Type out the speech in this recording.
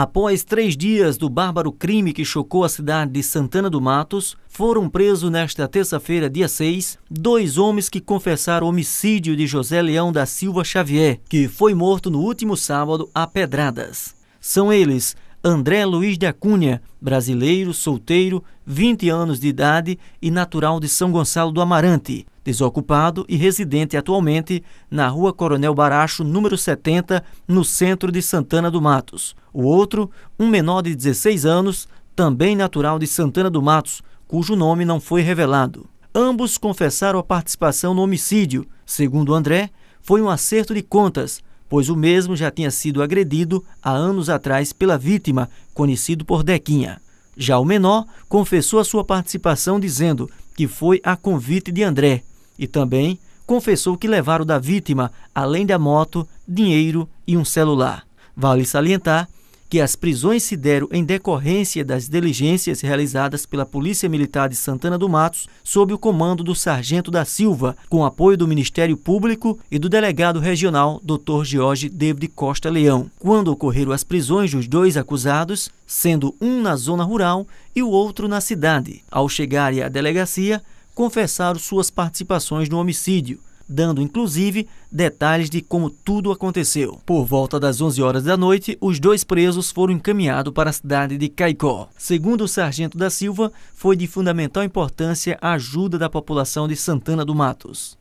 Após três dias do bárbaro crime que chocou a cidade de Santana do Matos, foram presos nesta terça-feira, dia 6, dois homens que confessaram o homicídio de José Leão da Silva Xavier, que foi morto no último sábado a pedradas. São eles André Luiz de Acunha, brasileiro, solteiro, 20 anos de idade e natural de São Gonçalo do Amarante desocupado e residente atualmente na Rua Coronel Baracho, número 70, no centro de Santana do Matos. O outro, um menor de 16 anos, também natural de Santana do Matos, cujo nome não foi revelado. Ambos confessaram a participação no homicídio. Segundo André, foi um acerto de contas, pois o mesmo já tinha sido agredido há anos atrás pela vítima, conhecido por Dequinha. Já o menor confessou a sua participação dizendo que foi a convite de André e também confessou que levaram da vítima, além da moto, dinheiro e um celular. Vale salientar que as prisões se deram em decorrência das diligências realizadas pela Polícia Militar de Santana do Matos, sob o comando do Sargento da Silva, com apoio do Ministério Público e do delegado regional Dr. Jorge David Costa Leão. Quando ocorreram as prisões dos dois acusados, sendo um na zona rural e o outro na cidade. Ao chegarem à delegacia, confessaram suas participações no homicídio, dando inclusive detalhes de como tudo aconteceu. Por volta das 11 horas da noite, os dois presos foram encaminhados para a cidade de Caicó. Segundo o sargento da Silva, foi de fundamental importância a ajuda da população de Santana do Matos.